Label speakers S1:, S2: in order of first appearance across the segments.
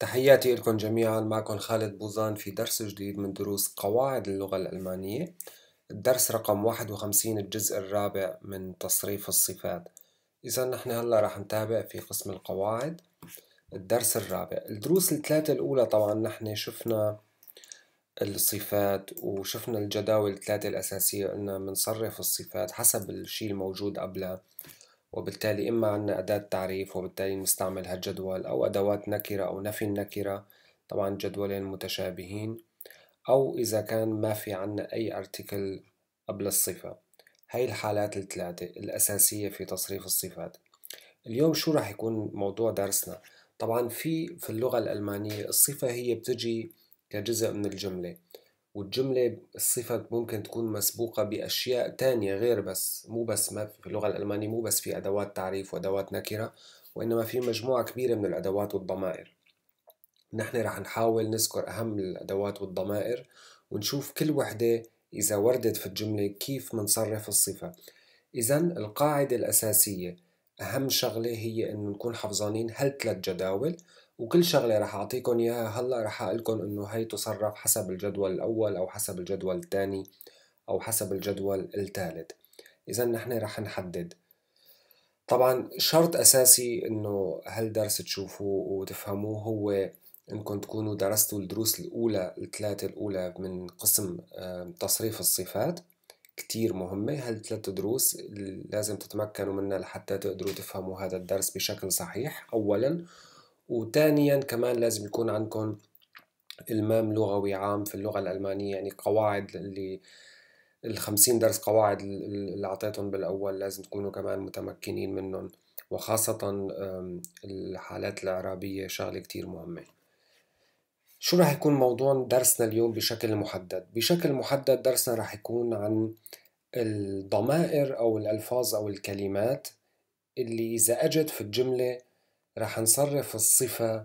S1: تحياتي لكم جميعا معكم خالد بوزان في درس جديد من دروس قواعد اللغة الألمانية الدرس رقم 51 الجزء الرابع من تصريف الصفات إذا نحن هلا رح نتابع في قسم القواعد الدرس الرابع الدروس الثلاثة الأولى طبعا نحن شفنا الصفات وشفنا الجداول الثلاثة الأساسية قلنا بنصرف الصفات حسب الشيء الموجود قبلها وبالتالي إما عنا أداة تعريف وبالتالي نستعمل هالجدول أو أدوات نكرة أو نفي النكرة طبعا جدولين متشابهين أو إذا كان ما في عنا أي أرتكل قبل الصفة هاي الحالات الثلاثة الأساسية في تصريف الصفات اليوم شو راح يكون موضوع درسنا طبعا في في اللغة الألمانية الصفة هي بتجي كجزء من الجملة والجملة الصفة ممكن تكون مسبوقة بأشياء تانية غير بس مو بس ما في اللغة الألمانية مو بس في أدوات تعريف وأدوات نكرة وإنما في مجموعة كبيرة من الأدوات والضمائر نحن رح نحاول نذكر أهم الأدوات والضمائر ونشوف كل وحدة إذا وردت في الجملة كيف منصرف الصفة إذا القاعدة الأساسية أهم شغلة هي إنه نكون حافظانين هالثلاث جداول وكل شغله رح اعطيكم اياها هلا رح اقول انه هي تصرف حسب الجدول الاول او حسب الجدول الثاني او حسب الجدول الثالث اذا نحن رح نحدد طبعا شرط اساسي انه هالدرس تشوفوه وتفهموه هو انكم تكونوا درستوا الدروس الاولى الثلاثه الاولى من قسم تصريف الصفات كتير مهمة هالثلاث دروس لازم تتمكنوا منها لحتى تقدروا تفهموا هذا الدرس بشكل صحيح أولا وثانيا كمان لازم يكون عندكم المام لغوي عام في اللغة الألمانية يعني قواعد اللي الخمسين درس قواعد اللي أعطيتهم بالأول لازم تكونوا كمان متمكنين منهم وخاصة الحالات الإعرابية شغلة كتير مهمة شو راح يكون موضوع درسنا اليوم بشكل محدد؟ بشكل محدد درسنا راح يكون عن الضمائر أو الألفاظ أو الكلمات اللي إذا أجت في الجملة رح نصرف الصفة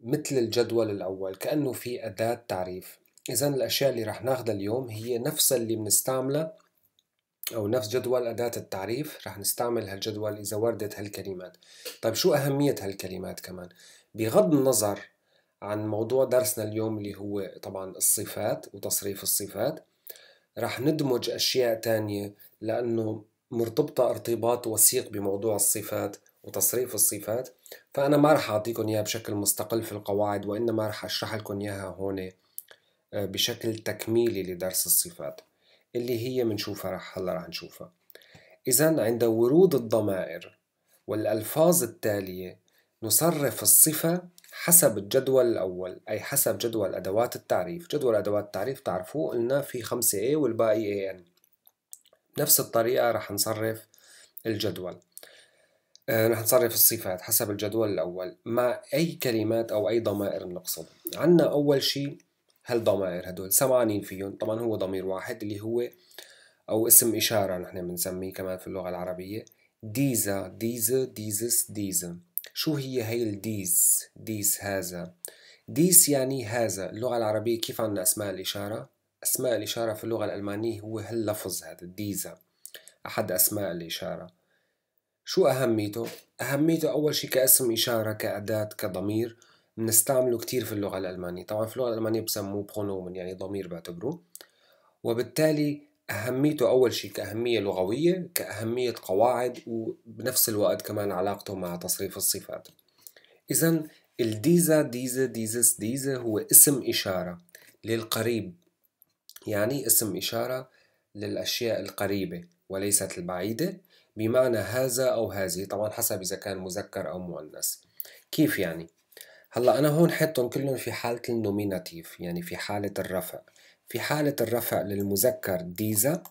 S1: مثل الجدول الأول كأنه في أداة تعريف إذا الأشياء اللي رح ناخدها اليوم هي نفسها اللي بنستعملها أو نفس جدول أداة التعريف رح نستعمل هالجدول إذا وردت هالكلمات طيب شو أهمية هالكلمات كمان؟ بغض النظر عن موضوع درسنا اليوم اللي هو طبعا الصفات وتصريف الصفات رح ندمج أشياء تانية لأنه مرتبطة ارتباط وثيق بموضوع الصفات وتصريف الصفات فأنا ما رح أعطيكم إياها بشكل مستقل في القواعد وإنما رح أشرح لكم إياها هون آه، بشكل تكميلي لدرس الصفات اللي هي بنشوفها رح هلا رح نشوفها إذا عند ورود الضمائر والألفاظ التالية نصرف الصفة حسب الجدول الأول أي حسب جدول أدوات التعريف جدول أدوات التعريف تعرفوه قلنا في خمسة a والباقي AN نفس الطريقة رح نصرف الجدول رح آه، نصرف الصفات حسب الجدول الأول مع أي كلمات أو أي ضمائر بنقصد عندنا أول شيء هالضمائر هدول سمعانين فيهم طبعا هو ضمير واحد اللي هو أو اسم إشارة نحن بنسميه كمان في اللغة العربية ديزا ديزا ديزس ديزا شو هي هي الديز ديز هذا ديس يعني هذا اللغة العربية كيف عندنا أسماء الإشارة أسماء الإشارة في اللغة الألمانية هو هاللفظ هذا ديزا أحد أسماء الإشارة شو أهميته؟ أهميته أول شيء كاسم إشارة كأداة كضمير بنستعمله كتير في اللغة الألمانية طبعا في اللغة الألمانية بسموه برونومن يعني ضمير بعتبره وبالتالي أهميته أول شيء كأهمية لغوية كأهمية قواعد وبنفس الوقت كمان علاقته مع تصريف الصفات إذا الديزا ديزا ديزس ديزا هو اسم إشارة للقريب يعني اسم إشارة للأشياء القريبة وليست البعيدة بمعنى هذا أو هذه طبعا حسب إذا كان مذكر أو مؤنث كيف يعني؟ هلا أنا هون حطهم كلهم في حالة النوميناتيف يعني في حالة الرفع في حالة الرفع للمذكر ديزا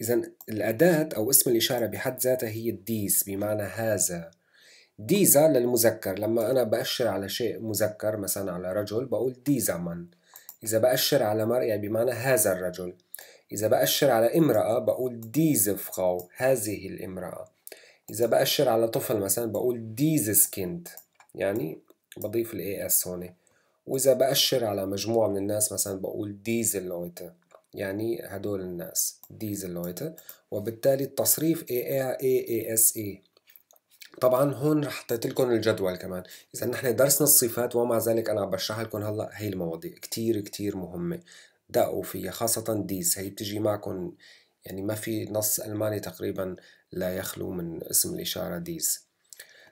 S1: إذا الأداة أو اسم الإشارة بحد ذاتها هي ديز بمعنى هذا ديزا للمذكر لما أنا بأشر على شيء مذكر مثلا على رجل بقول ديزا من إذا بأشر على مرأة يعني بمعنى هذا الرجل إذا بأشر على امرأة بقول ديز فخاو هذه الامرأة إذا بأشر على طفل مثلا بقول ديز كيند يعني بضيف الاي اس هون وإذا بأشر على مجموعة من الناس مثلا بقول ديز لويته يعني هدول الناس ديز لويته وبالتالي التصريف اي اي s a طبعا هون رح حطيت لكم الجدول كمان اذا نحن درسنا الصفات ومع ذلك انا عم بشرح لكم هلا هي المواضيع كتير كتير مهمه دقوا فيها خاصة ديز هي بتجي معكم يعني ما في نص ألماني تقريبا لا يخلو من اسم الإشارة ديز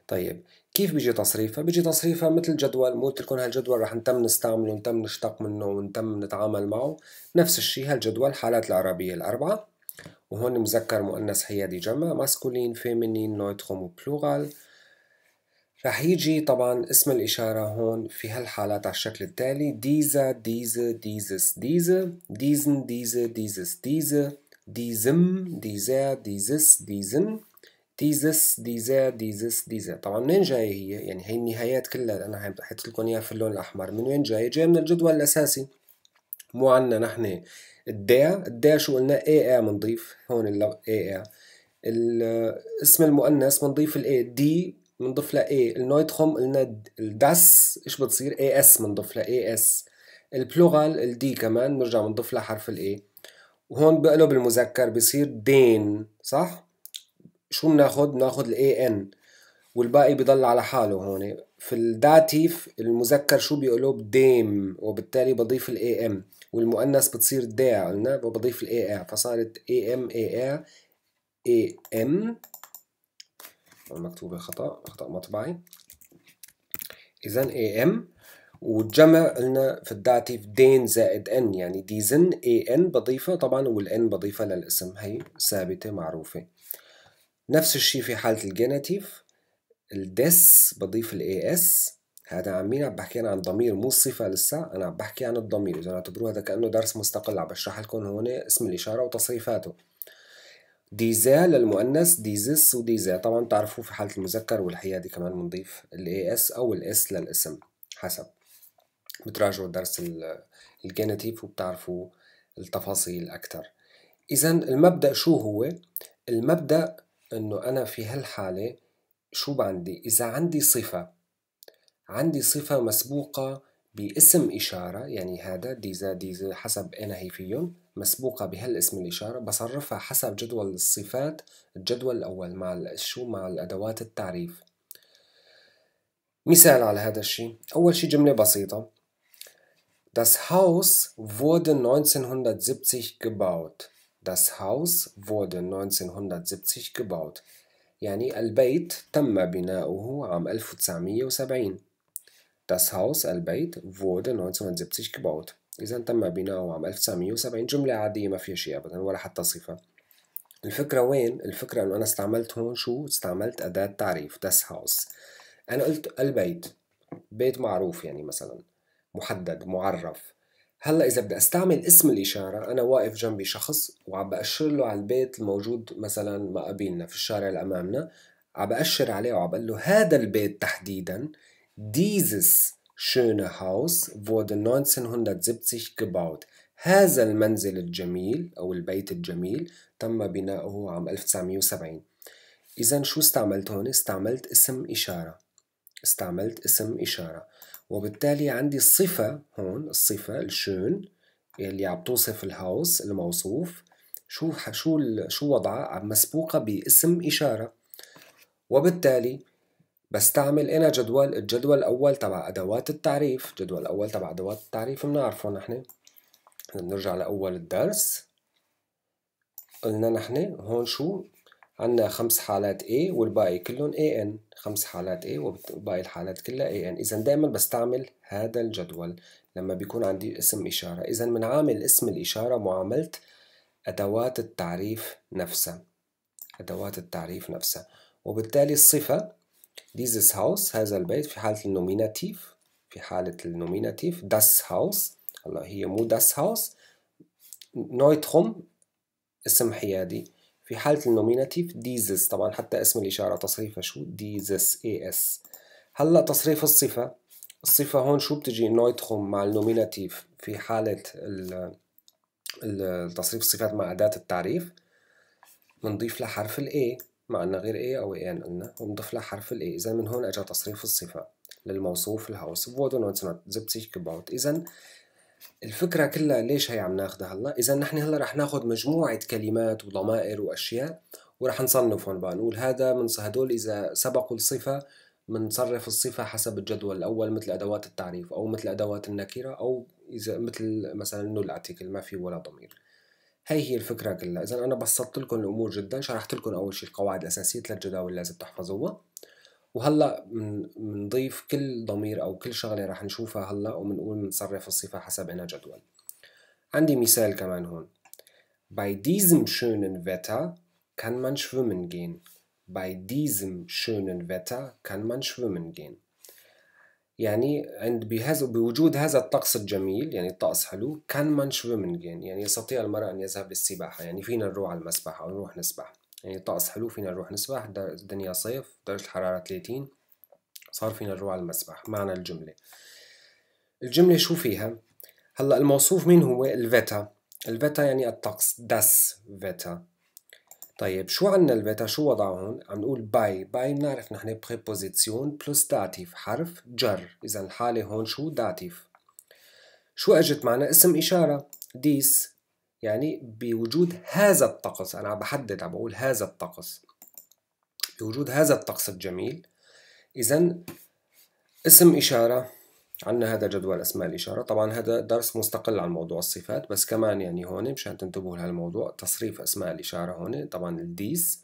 S1: طيب كيف بيجي تصريفها؟ بيجي تصريفها مثل جدول مو قلت لكم هالجدول رح نتم نستعمله ونتم نشتق منه ونتم نتعامل معه نفس الشيء هالجدول حالات العربية الأربعة وهون مذكر مؤنث حيادي جمع ماسكولين فيمينين نوتخوم وبلورال رح يجي طبعا اسم الإشارة هون في هالحالات على الشكل التالي ديزا ديزا ديزس ديزا ديزن ديزا ديزس ديزا ديزم ديزا ديزس ديزن ديزس ديزا ديزس ديزا طبعا منين جاية هي يعني هي النهايات كلها أنا حطيت لكم إياها في اللون الأحمر من وين جاية جاية من الجدول الأساسي مو عنا نحن الدا الدا شو قلنا اي اي بنضيف هون اي اي الاسم المؤنث بنضيف الاي دي بنضيف لها A النويتروم قلنا الداس ايش بتصير اي اس بنضيف لها اي اس البلورال الدي كمان بنرجع بنضيف لها حرف الاي وهون بقلب المذكر بصير دين صح شو بناخذ؟ بناخذ الاي ان والباقي بضل على حاله هون في الداتيف المذكر شو بيقلب ديم وبالتالي بضيف الاي ام والمؤنث بتصير دا قلنا وبضيف الاي ا فصارت اي ام اي ا اي ام مكتوبة خطأ خطأ مطبعي إذا اي ام والجمع قلنا في الداتيف دين زائد ان يعني ديزن اي ان بضيفها طبعا والان بضيفها للاسم هي ثابتة معروفة نفس الشيء في حالة الجينيتيف الدس بضيف الاي اس هذا عن مين عم بحكي انا عن ضمير مو الصفه لسه انا عم بحكي عن الضمير اذا اعتبروه هذا كانه درس مستقل عم بشرح لكم هون اسم الاشاره وتصريفاته ديزا للمؤنث ديزس وديزا طبعا تعرفوا في حالة المذكر والحقيقة دي كمان بنضيف الاي اس أو الاس للاسم حسب بتراجعوا درس الجينيتيف وبتعرفوا التفاصيل اكثر إذا المبدأ شو هو؟ المبدأ إنه أنا في هالحالة شو عندي؟ إذا عندي صفة عندي صفة مسبوقة باسم إشارة يعني هذا ديزا ديزا حسب أنا هي فيهم مسبوقة بهالاسم الإشارة بصرفها حسب جدول الصفات الجدول الأول مع شو مع الأدوات التعريف مثال على هذا الشيء أول شيء جملة بسيطة Das Haus wurde 1970 gebaut Das Haus wurde 1970 gebaut يعني البيت تم بناؤه عام 1970 Das Haus Al-Bayt wurde 1970 gebaut إذا تم بناؤه عام 1970 جملة عادية ما فيها شيء أبدا ولا حتى صفة الفكرة وين؟ الفكرة إنه أنا استعملت هون شو؟ استعملت أداة تعريف das Haus أنا قلت البيت بيت معروف يعني مثلا محدد معرف هلا إذا بدي أستعمل اسم الإشارة أنا واقف جنبي شخص وعم بأشر له على البيت الموجود مثلا مقابلنا في الشارع اللي أمامنا عم بأشر عليه وعم بقول له هذا البيت تحديدا Dieses schöne Haus wurde 1970 gebaut. هذا المنزل الجميل أو البيت الجميل تم بناؤه عام 1970 إذا شو استعملت هون؟ استعملت اسم إشارة استعملت اسم إشارة وبالتالي عندي الصفة هون الصفة الشون اللي عم توصف الهاوس الموصوف شو شو شو وضعها مسبوقة باسم إشارة وبالتالي بستعمل انا جدول الجدول الاول تبع ادوات التعريف الجدول الاول تبع ادوات التعريف بنعرفه نحن بنرجع لاول الدرس قلنا نحن هون شو عندنا خمس حالات A والباقي كلهم AN خمس حالات A وباقي الحالات كلها AN إذا دائما بستعمل هذا الجدول لما بيكون عندي اسم إشارة إذا بنعامل اسم الإشارة معاملة أدوات التعريف نفسها أدوات التعريف نفسها وبالتالي الصفة dieses Haus هذا البيت في حالة النوميناتيف في حالة النوميناتيف das Haus هلا هي مو das Haus نويتهم اسم حيادي في حالة النوميناتيف dieses طبعا حتى اسم الإشارة تصريفها شو dieses اي اس هلا تصريف الصفة الصفة هون شو بتجي نويتهم مع النوميناتيف في حالة تصريف الصفات مع أداة التعريف بنضيف لحرف ال A ما عندنا غير A أو AN قلنا ونضيف لها حرف الـ A إذا من هون أجا تصريف الصفة للموصوف الهوس فودون وانسنات زبتيك كباوت إذا الفكرة كلها ليش هي عم ناخدها هلا إذا نحن هلا رح ناخد مجموعة كلمات وضمائر وأشياء ورح نصنفهم بقى نقول هذا من هدول إذا سبقوا الصفة بنصرف الصفة حسب الجدول الأول مثل أدوات التعريف أو مثل أدوات النكرة أو إذا مثل مثلا نول أرتيكل ما في ولا ضمير هي هي الفكره كلها اذا انا بسطت لكم الامور جدا شرحت لكم اول شيء القواعد الاساسيه للجداول جداول لازم تحفظوها وهلا بنضيف كل ضمير او كل شغله رح نشوفها هلا وبنقول بنصرف الصفه حسب انها جدول عندي مثال كمان هون by diesem schönen Wetter kann man schwimmen gehen. Bei diesem schönen Wetter kann man schwimmen gehen. يعني عند بهذا بوجود هذا الطقس الجميل يعني الطقس حلو كان من شويمنج يعني يستطيع المرأة أن يذهب للسباحة يعني فينا نروح على المسبح أو نروح نسبح يعني الطقس حلو فينا نروح نسبح الدنيا صيف درجة الحرارة 30 صار فينا نروح على المسبح معنى الجملة الجملة شو فيها؟ هلا الموصوف مين هو؟ الفيتا الفيتا يعني الطقس داس فيتا طيب شو عنا البيتا شو وضعه هون؟ عم نقول باي، باي بنعرف نحن بريبوزيسيون بلس داتيف حرف جر، إذا الحالة هون شو داتيف. شو اجت معنا؟ اسم إشارة ديس يعني بوجود هذا الطقس، أنا عم بحدد عم بقول هذا الطقس. بوجود هذا الطقس الجميل إذا اسم إشارة عندنا هذا جدول اسماء الاشاره طبعا هذا درس مستقل عن موضوع الصفات بس كمان يعني هون مشان تنتبهوا لهالموضوع تصريف اسماء الاشاره هون طبعا الديس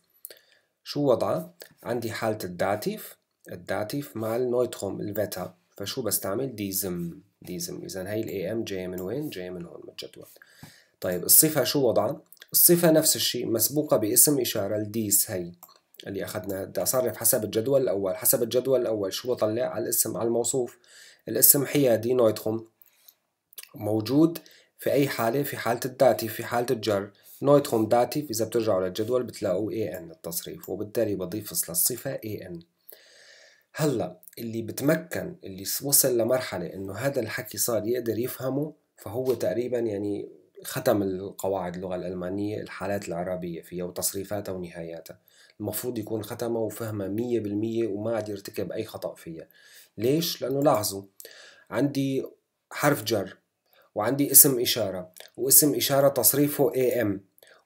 S1: شو وضعه عندي حاله الداتيف الداتيف مع النويتروم الفيتا فشو بستعمل ديزم ديزم اذا هي الاي ام جايه من وين جايه من هون الجدول طيب الصفه شو وضعها الصفه نفس الشيء مسبوقه باسم اشاره الديس هي اللي اخذنا بدي اصرف حسب الجدول الاول حسب الجدول الاول شو بطلع على الاسم على الموصوف الاسم حيادي نويتخم موجود في أي حالة في حالة الداتي في حالة الجر نويتخم داتي إذا بترجعوا للجدول بتلاقوا AN التصريف وبالتالي بضيف فصل الصفة AN هلا اللي بتمكن اللي وصل لمرحلة إنه هذا الحكي صار يقدر يفهمه فهو تقريبا يعني ختم القواعد اللغة الألمانية الحالات العربية فيها وتصريفاتها ونهاياتها المفروض يكون ختمها وفهمها مية بالمية وما عاد يرتكب أي خطأ فيها ليش؟ لأنه لاحظوا عندي حرف جر وعندي اسم إشارة واسم إشارة تصريفه AM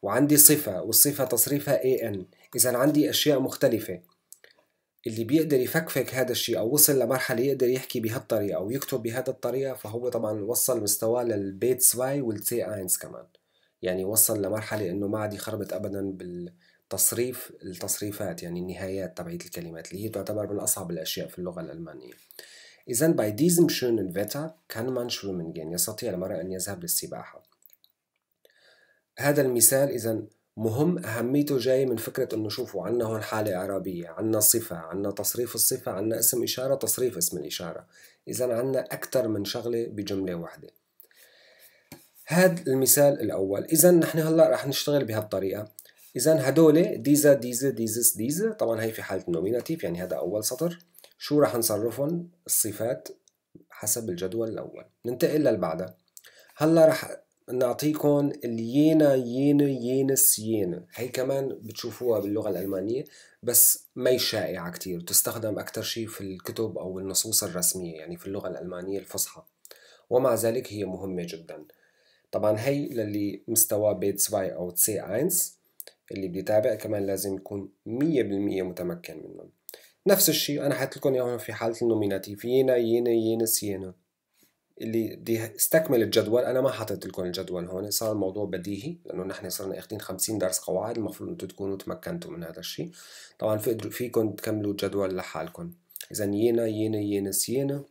S1: وعندي صفة والصفة تصريفها AN إذا عندي أشياء مختلفة اللي بيقدر يفكفك هذا الشيء أو وصل لمرحلة يقدر يحكي بهالطريقة أو يكتب بهذه الطريقة فهو طبعا وصل مستواه للبيت سواي والتي اينز كمان يعني وصل لمرحلة إنه ما عاد يخربط أبدا بال تصريف التصريفات يعني النهايات تبعية الكلمات اللي هي تعتبر من أصعب الأشياء في اللغة الألمانية إذا باي ديزم شون فيتا كان مان schwimmen جين يستطيع المرء أن يذهب للسباحة هذا المثال إذا مهم أهميته جاي من فكرة أنه شوفوا عنا هون حالة إعرابية عنا صفة عنا تصريف الصفة عنا اسم إشارة تصريف اسم الإشارة إذا عنا أكثر من شغلة بجملة واحدة هذا المثال الأول إذا نحن هلأ رح نشتغل بهالطريقة إذا هدول ديزا ديزا ديزس ديزا طبعا هي في حالة النوميناتيف يعني هذا أول سطر شو رح نصرفهم الصفات حسب الجدول الأول ننتقل للبعدة هلا رح نعطيكم اليينا يينا يينس يين هي كمان بتشوفوها باللغة الألمانية بس ما شائعة كتير تستخدم أكتر شيء في الكتب أو النصوص الرسمية يعني في اللغة الألمانية الفصحى ومع ذلك هي مهمة جدا طبعا هي للي مستوي بيت B2 او سي C1 اللي بيتابع كمان لازم يكون 100% متمكن منهم نفس الشيء انا حاطط لكم اياهم في حاله النوميناتيف ينا ينا ينا سينا اللي بدي استكمل الجدول انا ما حاطط لكم الجدول هون صار الموضوع بديهي لانه نحن صرنا اخذين 50 درس قواعد المفروض انتم تكونوا تمكنتوا من هذا الشيء طبعا فيكم تكملوا الجدول لحالكم اذا ينا ينا ينا سينا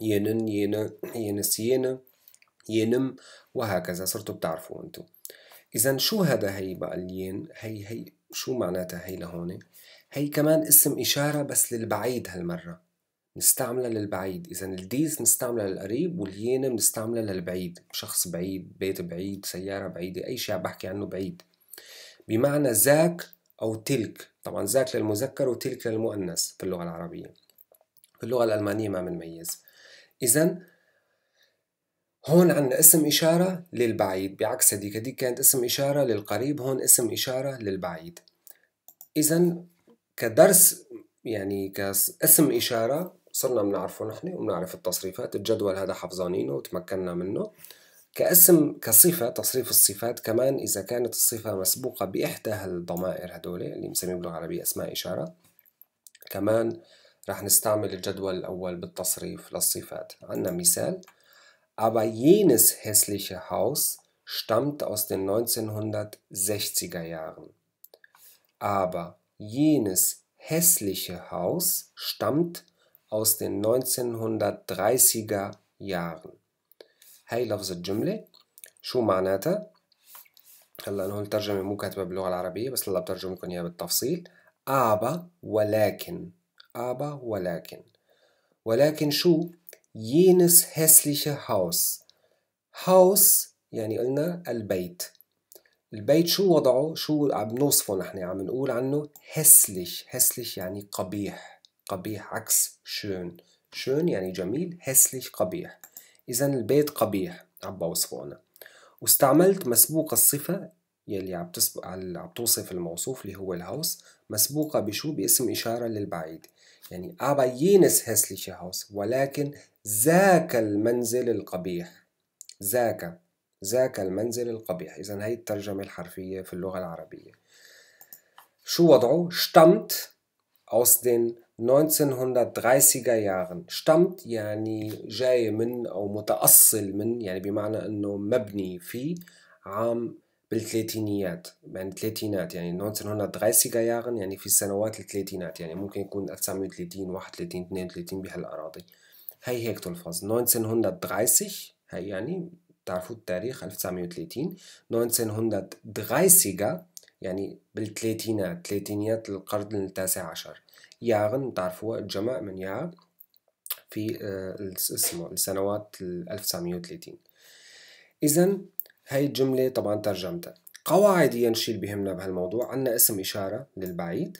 S1: ينن ينا ينا سينا ينم وهكذا صرتوا بتعرفوا انتم إذا شو هذا هي بقى الين؟ هي هي شو معناتها هي لهون؟ هي كمان اسم إشارة بس للبعيد هالمرة نستعملها للبعيد إذا الديز نستعملها للقريب والين بنستعملها للبعيد شخص بعيد بيت بعيد سيارة بعيدة أي شيء عم بحكي عنه بعيد بمعنى ذاك أو تلك طبعا ذاك للمذكر وتلك للمؤنث في اللغة العربية في اللغة الألمانية ما بنميز إذا هون عندنا اسم إشارة للبعيد بعكس هديك هديك كانت اسم إشارة للقريب هون اسم إشارة للبعيد إذا كدرس يعني كاسم إشارة صرنا بنعرفه نحن وبنعرف التصريفات الجدول هذا حفظانينه وتمكنا منه كاسم كصفة تصريف الصفات كمان إذا كانت الصفة مسبوقة بإحدى هالضمائر هدول اللي بنسميهم باللغة العربية أسماء إشارة كمان رح نستعمل الجدول الأول بالتصريف للصفات عندنا مثال aber jenes hässliche Haus stammt aus den 1960er Jahren. Aber jenes hässliche Haus stammt aus den 1930er Jahren. هاي لفظ الجملة شو معناتها؟ هلا هون الترجمة مو كاتبة باللغة العربية بس هلا بترجم لكم إياها بالتفصيل aber ولكن aber ولكن ولكن شو jenes hässliche Haus هاوس يعني قلنا البيت البيت شو وضعه شو عم نوصفه نحن عم نقول عنه hässlich hässlich يعني قبيح قبيح عكس schön schön يعني جميل hässlich قبيح إذا البيت قبيح عم بوصفه أنا واستعملت مسبوق الصفة يلي عم تسبق عم توصف الموصوف اللي هو الهاوس مسبوقة بشو باسم إشارة للبعيد يعني أبا ينس hässliche Haus ولكن ذاك المنزل القبيح ذاك ذاك المنزل القبيح إذا هي الترجمة الحرفية في اللغة العربية شو وضعه؟ stammt aus den 1930er Jahren stammt يعني جاي من أو متأصل من يعني بمعنى أنه مبني في عام بالثلاثينيات يعني الثلاثينات يعني 1930 يارا يعني في السنوات الثلاثينات يعني ممكن يكون 1930 31 32 بهالأراضي هاي هيك تلفظ 1930 هاي يعني تعرفوا التاريخ 1930 1930 يعني بالثلاثينات ثلاثينيات القرن التاسع عشر ياغن تعرفوها الجمع من يار في آه، اسمه السنوات 1930 إذا هاي الجملة طبعا ترجمتها قواعديا شي اللي بهمنا بهالموضوع عنا اسم إشارة للبعيد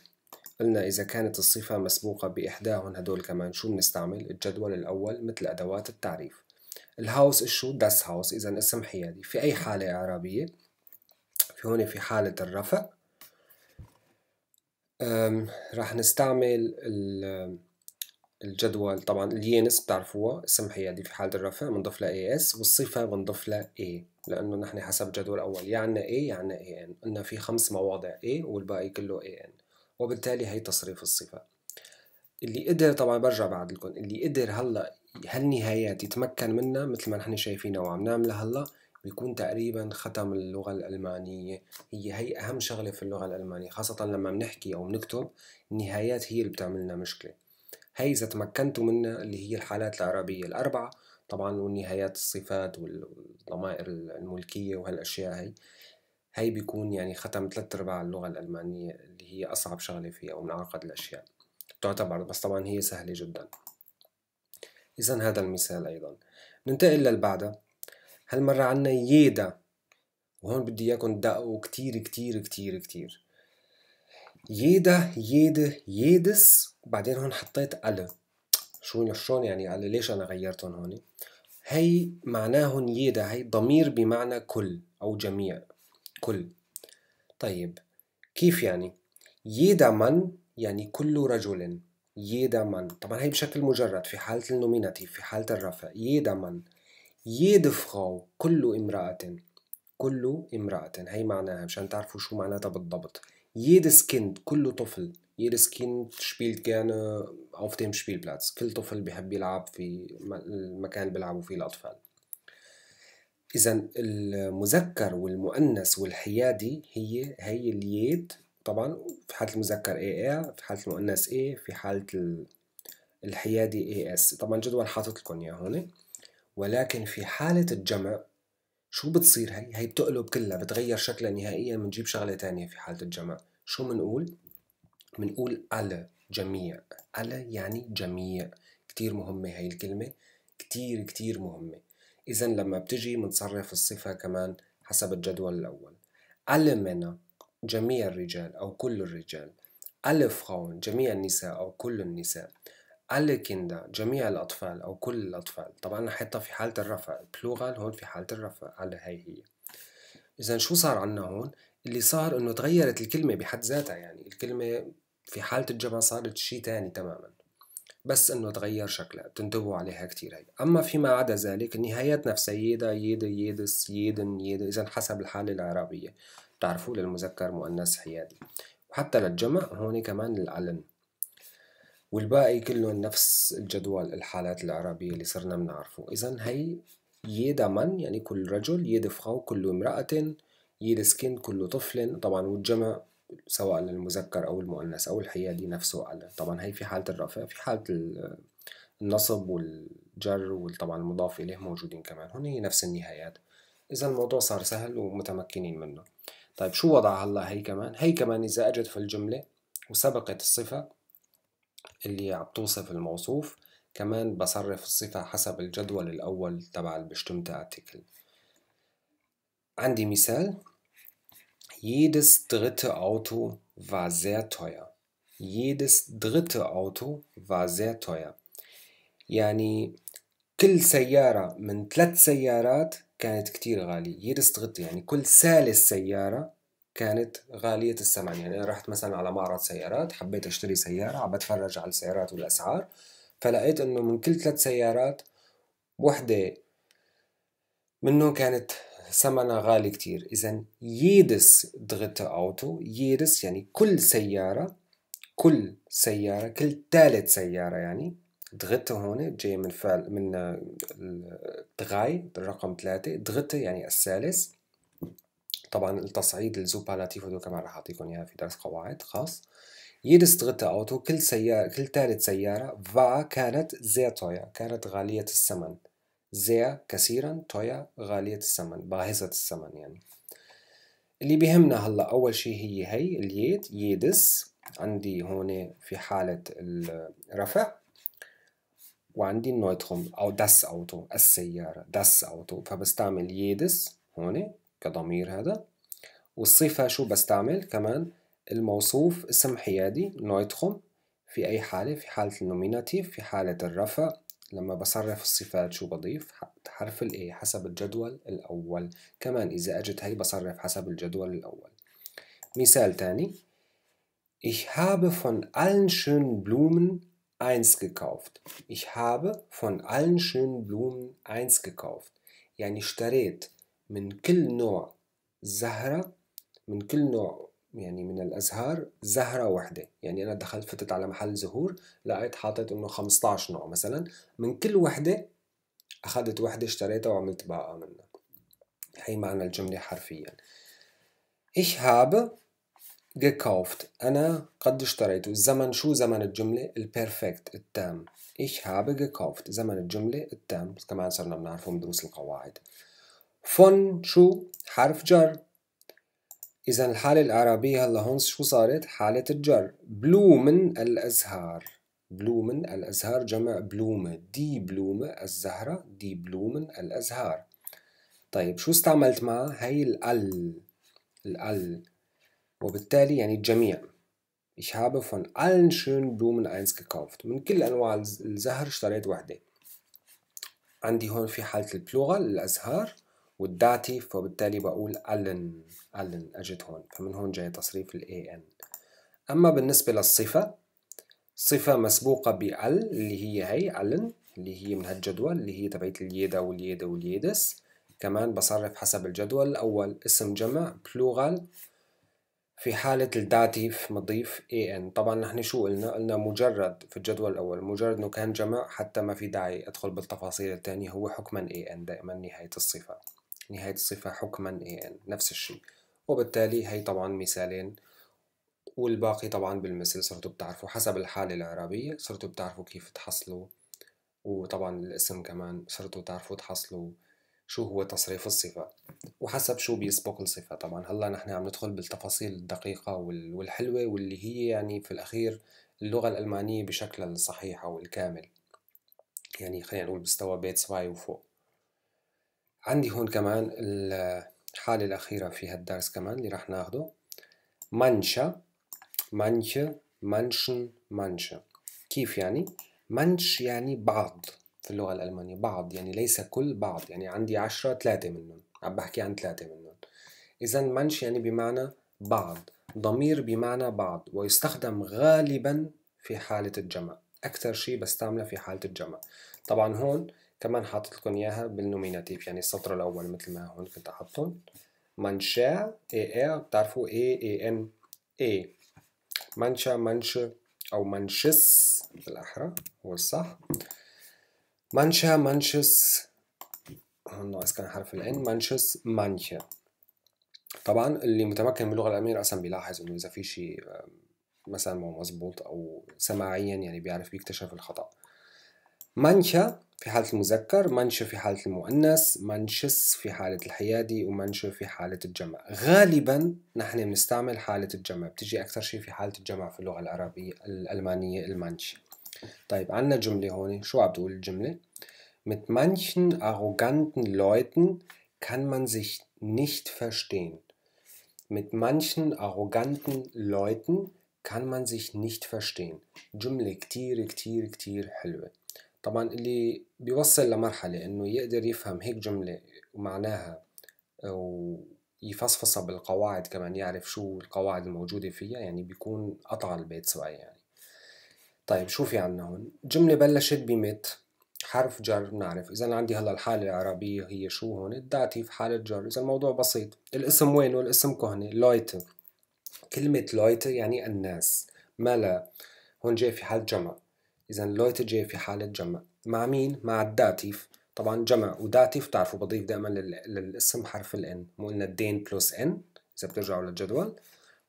S1: قلنا إذا كانت الصفة مسبوقة بإحداهن هدول كمان شو بنستعمل الجدول الأول مثل أدوات التعريف الهاوس شو داس هاوس إذا اسم حيادي في أي حالة إعرابية في هون في حالة الرفع راح نستعمل الجدول طبعا الينس بتعرفوها اسم حيادي في حالة الرفع بنضيف لها اس والصفة بنضيف لها a لأنه نحن حسب جدول أول يا عنا A يا عنا AN قلنا في خمس مواضع A والباقي كله AN وبالتالي هي تصريف الصفة اللي قدر طبعا برجع بعد لكم اللي قدر هلا هالنهايات يتمكن منها مثل ما نحن شايفينها وعم نعملها هلا بيكون تقريبا ختم اللغة الألمانية هي هي أهم شغلة في اللغة الألمانية خاصة لما بنحكي أو بنكتب النهايات هي اللي بتعملنا مشكلة هي إذا تمكنتوا منها اللي هي الحالات العربية الأربعة طبعا والنهايات الصفات والضمائر الملكية وهالأشياء هي هي بيكون يعني ختم ثلاث أرباع اللغة الألمانية اللي هي أصعب شغلة فيها ومن أعقد الأشياء تعتبر بس طبعا هي سهلة جدا إذا هذا المثال أيضا ننتقل للبعدة هالمرة عنا ييدا وهون بدي إياكم تدققوا كتير كتير كتير كتير ييدا ييد ييدس وبعدين هون حطيت أل شو شلون يعني على ليش انا غيرتهم هون هي معناه يدا هي ضمير بمعنى كل او جميع كل طيب كيف يعني يدا من يعني كل رجل يدا من طبعا هي بشكل مجرد في حالة النوميناتيف في حالة الرفع يدا من يدفغو كل امرأة كل امرأة هي معناها مشان تعرفوا شو معناتها بالضبط يد سكند كل طفل jedes Kind spielt gerne auf dem Spielplatz كل طفل بيحب يلعب في المكان اللي بيلعبوا فيه الأطفال إذا المذكر والمؤنث والحيادي هي هي اليد طبعا في حالة المذكر اي اي في حالة المؤنث اي في حالة الحيادي اي اس طبعا جدول حاطط لكم اياه هون ولكن في حالة الجمع شو بتصير هي؟ هي بتقلب كلها بتغير شكلها نهائيا بنجيب شغلة تانية في حالة الجمع شو بنقول؟ بنقول على جميع على يعني جميع كتير مهمة هاي الكلمة كتير كتير مهمة إذا لما بتجي منصرف الصفة كمان حسب الجدول الأول على منا جميع الرجال أو كل الرجال على Frauen جميع النساء أو كل النساء على كندا جميع الأطفال أو كل الأطفال طبعا حتى في حالة الرفع بلوغال هون في حالة الرفع على هاي هي إذا شو صار عنا هون اللي صار إنه تغيرت الكلمة بحد ذاتها يعني الكلمة في حالة الجمع صارت شيء تاني تماما بس انه تغير شكلها بتنتبهوا عليها كتير هي اما فيما عدا ذلك النهايات نفسها يدا يدا يدس يدن يدا اذا حسب الحالة العربية بتعرفوا للمذكر مؤنث حيادي وحتى للجمع هون كمان للعلن والباقي كله نفس الجدول الحالات العربية اللي صرنا بنعرفه إذا هي يدا من يعني كل رجل يد فخو كل امرأة يد سكن كل طفل طبعا والجمع سواء للمذكر أو المؤنث أو الحيادي نفسه على طبعا هي في حالة الرفع في حالة النصب والجر وطبعا المضاف إليه موجودين كمان هون نفس النهايات إذا الموضوع صار سهل ومتمكنين منه طيب شو وضع هلا هي كمان هي كمان إذا أجت في الجملة وسبقت الصفة اللي عم توصف الموصوف كمان بصرف الصفة حسب الجدول الأول تبع البشتمتة ارتكل عندي مثال Jedes dritte Auto war sehr teuer. Jedes dritte Auto war sehr teuer. يعني كل سيارة من ثلاث سيارات كانت كتير غالية يدس dritte يعني كل ثالث سيارة كانت غالية الثمن يعني أنا رحت مثلا على معرض سيارات حبيت أشتري سيارة عم بتفرج على السيارات والأسعار فلقيت إنه من كل ثلاث سيارات وحدة منهم كانت ثمنها غالي كتير إذا يدس dritte أوتو يدس يعني كل سيارة كل سيارة كل ثالث سيارة يعني dritte هون جاي من فعل من دغاي الرقم ثلاثة dritte يعني الثالث طبعا التصعيد الزوبالاتيف هدول كمان رح أعطيكم إياها في درس قواعد خاص يدس dritte اوتو كل سيارة كل ثالث سيارة فا كانت sehr تويا كانت غالية الثمن زيا كثيرا تويا غالية الثمن باهظة الثمن يعني اللي بيهمنا هلا أول شي هي هي اليد يدس عندي هون في حالة الرفع وعندي النويتخم أو دس أوتو السيارة دس أوتو فبستعمل يدس هون كضمير هذا والصفة شو بستعمل كمان الموصوف اسم حيادي نويتخم في أي حالة في حالة النوميناتيف في حالة الرفع لما بصرف الصفات شو بضيف حرف ال A حسب الجدول الأول كمان إذا أجت هي بصرف حسب الجدول الأول مثال تاني Ich habe von allen schönen Blumen eins gekauft. Ich habe von allen schönen Blumen eins gekauft. يعني اشتريت من كل نوع زهرة من كل نوع يعني من الازهار زهره واحده يعني انا دخلت فتت على محل زهور لقيت حاطط انه 15 نوع مثلا من كل وحده اخذت وحده اشتريتها وعملت باقه منها هي معنى الجمله حرفيا ich habe gekauft انا قد اشتريت الزمن شو زمن الجمله البيرفكت التام ich habe gekauft زمن الجمله التام كمان صرنا بنعرفه من دروس القواعد von شو حرف جر إذا الحالة الإعرابية هلا هون شو صارت؟ حالة الجر بلومن الأزهار بلومن الأزهار جمع بلومة دي بلومة الزهرة دي بلومن الأزهار طيب شو استعملت معها؟ هي الأل الأل وبالتالي يعني الجميع Ich habe von allen schönen Blumen eins gekauft. من كل أنواع الزهر اشتريت وحدة. عندي هون في حالة البلوغال الأزهار والداتيف فبالتالي بقول ألن ألن أجت هون فمن هون جاي تصريف ال AN أما بالنسبة للصفة صفة مسبوقة بأل اللي هي هي ألن اللي هي من هالجدول اللي هي تبعت اليدا واليدا واليدس كمان بصرف حسب الجدول الأول اسم جمع بلوغال في حالة الداتيف مضيف an طبعا نحن شو قلنا؟ قلنا مجرد في الجدول الأول مجرد إنه كان جمع حتى ما في داعي أدخل بالتفاصيل التانية هو حكما an دائما نهاية الصفة نهاية الصفة حكما an نفس الشيء وبالتالي هي طبعا مثالين والباقي طبعا بالمثل صرتوا بتعرفوا حسب الحالة العربية صرتوا بتعرفوا كيف تحصلوا وطبعا الاسم كمان صرتوا تعرفوا تحصلوا شو هو تصريف الصفة وحسب شو بيسبق الصفة طبعا هلا نحن عم ندخل بالتفاصيل الدقيقة والحلوة واللي هي يعني في الأخير اللغة الألمانية بشكل الصحيح أو الكامل يعني خلينا نقول مستوى بيت سباي وفوق عندي هون كمان الحالة الأخيرة في هالدرس كمان اللي راح ناخده mancher manche manchen manche كيف يعني؟ منش يعني بعض في اللغة الألمانية بعض يعني ليس كل بعض يعني عندي عشرة ثلاثة منهم عم بحكي عن ثلاثة منهم إذا منش يعني بمعنى بعض ضمير بمعنى بعض ويستخدم غالبا في حالة الجمع أكثر شيء بستعمله في حالة الجمع طبعا هون كمان حاطط لكم اياها بالنوميناتيف يعني السطر الاول مثل ما هون كنت حاطهم منشا اي اي بتعرفوا اي اي ان اي منشا منش او منشس بالاحرى هو الصح منشا منشس هون ناقص كان حرف الان منشس مانشا طبعا اللي متمكن من اللغه الالمانيه اصلا بيلاحظ انه اذا في شيء مثلا مو مزبوط او سماعيا يعني بيعرف بيكتشف الخطا مانشا في حالة المذكر مانشا في حالة المؤنث مانشس في حالة الحيادي ومانشا في حالة الجمع غالبا نحن بنستعمل حالة الجمع بتجي أكثر شيء في حالة الجمع في اللغة العربية الألمانية المانشي طيب عندنا جملة هون شو عم تقول الجملة؟ Mit manchen arroganten Leuten kann man sich nicht verstehen. Mit manchen arroganten Leuten kann man sich nicht verstehen. جملة كتير كتير كتير حلوة طبعا اللي بيوصل لمرحلة إنه يقدر يفهم هيك جملة ومعناها آه، ويفصفصها بالقواعد كمان يعرف شو القواعد الموجودة فيها يعني بيكون قطع البيت سواء يعني طيب شو في عنا هون جملة بلشت بمت حرف جر بنعرف إذا عندي هلا الحالة العربية هي شو هون الداتي في حالة جر إذا الموضوع بسيط الاسم وينه الاسم كهنة لويت كلمة لويت يعني الناس ملا هون جاي في حال جمع إذا لويت جي في حالة جمع مع مين؟ مع الداتيف طبعا جمع وداتيف بتعرفوا بضيف دائما للاسم حرف الان مو قلنا الدين بلس ان إذا بترجعوا للجدول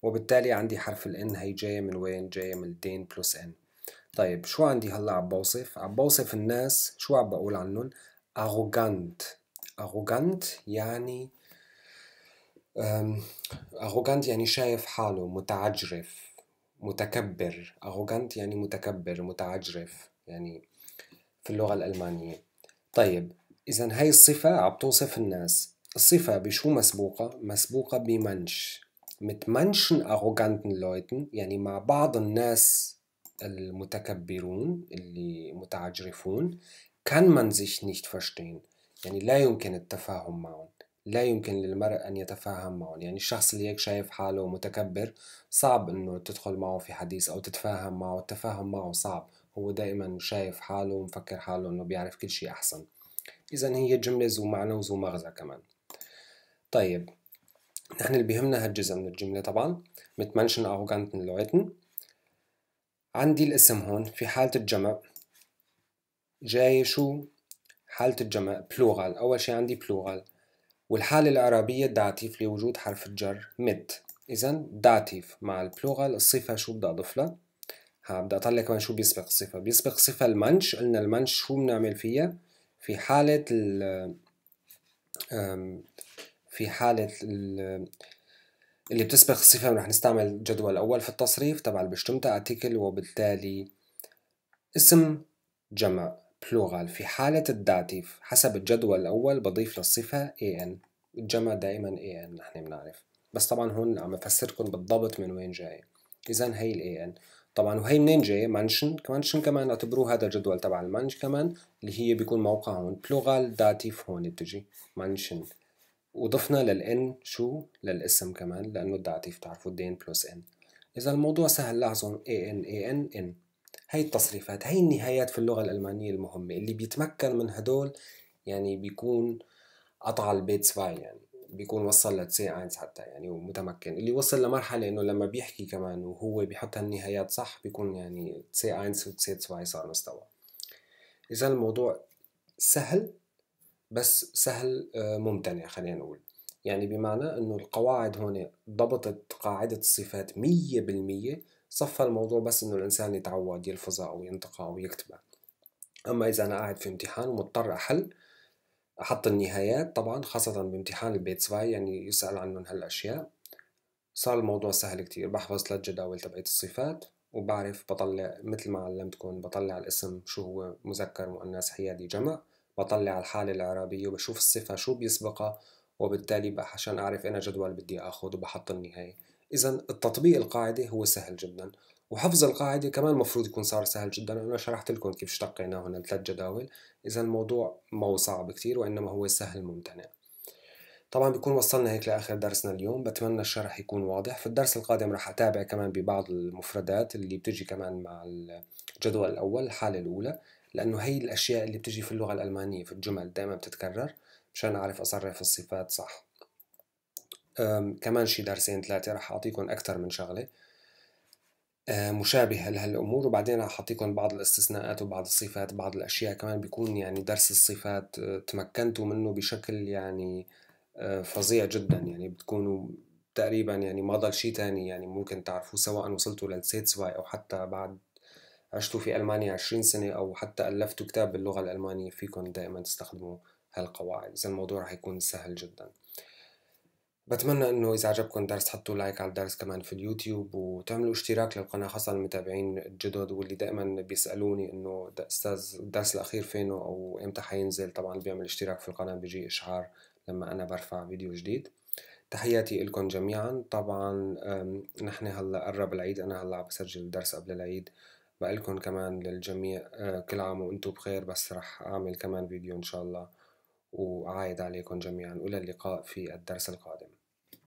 S1: وبالتالي عندي حرف الان هي جاية من وين؟ جاية من الدين بلس ان طيب شو عندي هلا عم بوصف؟ عم بوصف الناس شو عم بقول عنهم؟ أروغانت أروغانت يعني أروغانت يعني شايف حاله متعجرف متكبر أغوغانت يعني متكبر متعجرف يعني في اللغة الألمانية طيب إذا هاي الصفة عم توصف الناس الصفة بشو مسبوقة؟ مسبوقة بمنش مت منشن أغوغانتن لويتن يعني مع بعض الناس المتكبرون اللي متعجرفون كان من sich nicht verstehen يعني لا يمكن التفاهم معهم لا يمكن للمرء أن يتفاهم معه يعني الشخص اللي هيك شايف حاله متكبر صعب أنه تدخل معه في حديث أو تتفاهم معه التفاهم معه صعب هو دائما شايف حاله ومفكر حاله أنه بيعرف كل شيء أحسن إذا هي جملة ذو معنى وذو مغزى كمان طيب نحن اللي بيهمنا هالجزء من الجملة طبعا متمنشن أوغانتن لويتن عندي الاسم هون في حالة الجمع جاي شو حالة الجمع بلورال أول شي عندي بلورال والحالة الإعرابية الداتيف لوجود حرف الجر مت إذا داتيف مع البلوغال الصفة شو بدي أضيف لها؟ ها بدي أطلع كمان شو بيسبق الصفة بيسبق الصفة المنش قلنا المنش شو بنعمل فيها؟ في حالة ال في حالة ال اللي بتسبق الصفة رح نستعمل جدول أول في التصريف تبع اللي بشتمتها article وبالتالي اسم جمع بلورال في حالة الداتيف حسب الجدول الأول بضيف للصفة an الجمع دائما an نحن بنعرف بس طبعا هون عم بفسركم بالضبط من وين جاي إذا هي الـ an طبعا وهي منين جاي منشن منشن كمان اعتبروه هذا الجدول تبع المنش كمان اللي هي بيكون موقع هون بلوغال داتيف هون بتجي منشن وضفنا للان شو للاسم كمان لانه الداتيف تعرفوا الدين بلس ان اذا الموضوع سهل لاحظوا ان ان ان ان هاي التصريفات هاي النهايات في اللغة الألمانية المهمة اللي بيتمكن من هدول يعني بيكون قطع البيت سفاي يعني بيكون وصل لتسي اينز حتى يعني ومتمكن اللي وصل لمرحلة انه لما بيحكي كمان وهو بيحط هالنهايات صح بيكون يعني تسي اينز وتسي سفاي صار مستوى اذا الموضوع سهل بس سهل آه، ممتنع خلينا نقول يعني بمعنى انه القواعد هون ضبطت قاعدة الصفات مية بالمية صفى الموضوع بس إنه الإنسان يتعود يلفظها أو ينطقها أو يكتبها أما إذا أنا قاعد في امتحان ومضطر أحل أحط النهايات طبعا خاصة بامتحان البيت سباي يعني يسأل عنهم هالأشياء صار الموضوع سهل كتير بحفظ ثلاث جداول تبعت الصفات وبعرف بطلع مثل ما علمتكم بطلع الاسم شو هو مذكر مؤنث حيادي جمع بطلع الحالة الإعرابية وبشوف الصفة شو بيسبقها وبالتالي عشان أعرف أنا جدول بدي أخذ وبحط النهاية إذا التطبيق القاعدة هو سهل جدا وحفظ القاعدة كمان المفروض يكون صار سهل جدا أنا شرحت لكم كيف اشتقينا هنا الثلاث جداول إذا الموضوع ما هو صعب كتير وإنما هو سهل ممتنع طبعا بكون وصلنا هيك لآخر درسنا اليوم بتمنى الشرح يكون واضح في الدرس القادم راح أتابع كمان ببعض المفردات اللي بتجي كمان مع الجدول الأول الحالة الأولى لأنه هي الأشياء اللي بتجي في اللغة الألمانية في الجمل دائما بتتكرر مشان أعرف أصرف الصفات صح كمان شي درسين ثلاثة رح أعطيكم أكثر من شغلة أه، مشابهة لهالأمور وبعدين رح أعطيكم بعض الاستثناءات وبعض الصفات بعض الأشياء كمان بيكون يعني درس الصفات أه، تمكنتوا منه بشكل يعني أه، فظيع جدا يعني بتكونوا تقريبا يعني ما ضل شيء تاني يعني ممكن تعرفوه سواء وصلتوا للسيتسواي أو حتى بعد عشتوا في ألمانيا عشرين سنة أو حتى ألفتوا كتاب باللغة الألمانية فيكم دائما تستخدموا هالقواعد إذا الموضوع رح يكون سهل جداً بتمنى انه اذا عجبكم الدرس تحطوا لايك على الدرس كمان في اليوتيوب وتعملوا اشتراك للقناه خاصه المتابعين الجدد واللي دائما بيسالوني انه استاذ الدرس الاخير فينه او امتى حينزل طبعا بيعمل اشتراك في القناه بيجي اشعار لما انا برفع فيديو جديد تحياتي لكم جميعا طبعا نحن هلا قرب العيد انا هلا عم بسجل الدرس قبل العيد بقلكم كمان للجميع آه، كل عام وانتم بخير بس رح اعمل كمان فيديو ان شاء الله وعايد عليكم جميعا والى اللقاء في الدرس القادم